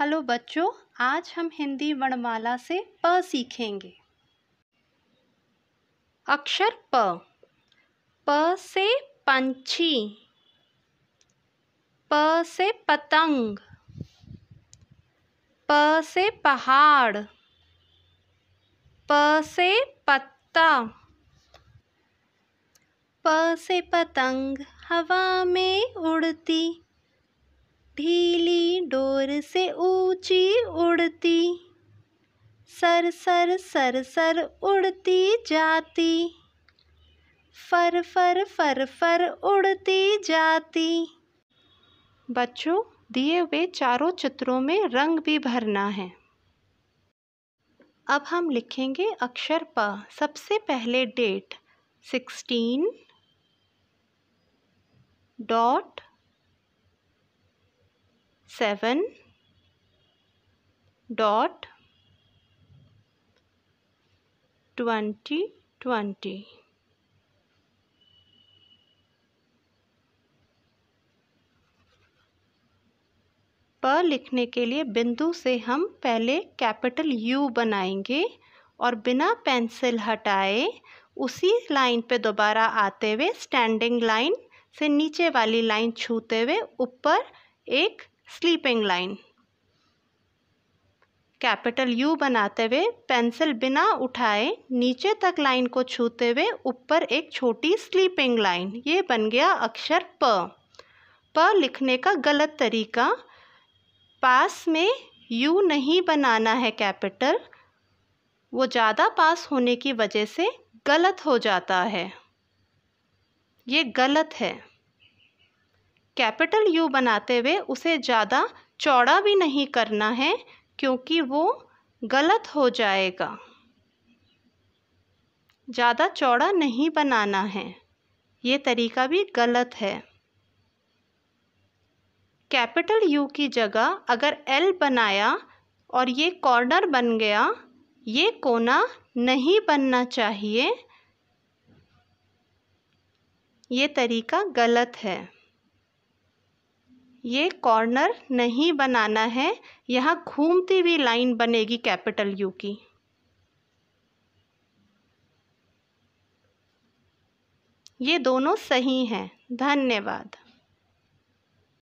hello बच्चों आज हम हिंदी वर्णमाला से प सीखेंगे अक्षर प प से पंछी प से पतंग प से पहाड़ प से पत्ता प से पतंग हवा में उड़ती ढीली डोर से ऊंची उड़ती सर सर सर सर उड़ती जाती फर फर फर फर उड़ती जाती बच्चों दिए हुए चारों चित्रों में रंग भी भरना है अब हम लिखेंगे अक्षर प सबसे पहले date sixteen dot seven dot twenty twenty प लिखने के लिए बिंदु से हम पहले कैपिटल यू बनाएंगे और बिना पेंसिल हटाए उसी लाइन पे दोबारा आते हुए स्टैंडिंग लाइन से नीचे वाली लाइन छूते हुए ऊपर एक स्लीपिंग लाइन कैपिटल यू बनाते हुए पेंसिल बिना उठाए नीचे तक लाइन को छूते हुए ऊपर एक छोटी स्लीपिंग लाइन ये बन गया अक्षर प प लिखने का गलत तरीका पास में यू नहीं बनाना है कैपिटल वो ज़्यादा पास होने की वजह से गलत हो जाता है ये गलत है कैपिटल यू बनाते हुए उसे ज़्यादा चौड़ा भी नहीं करना है क्योंकि वो गलत हो जाएगा ज़्यादा चौड़ा नहीं बनाना है ये तरीका भी गलत है कैपिटल यू की जगह अगर एल बनाया और ये कॉर्नर बन गया ये कोना नहीं बनना चाहिए ये तरीका गलत है ये कॉर्नर नहीं बनाना है यहाँ घूमती हुई लाइन बनेगी कैपिटल यू की ये दोनों सही हैं धन्यवाद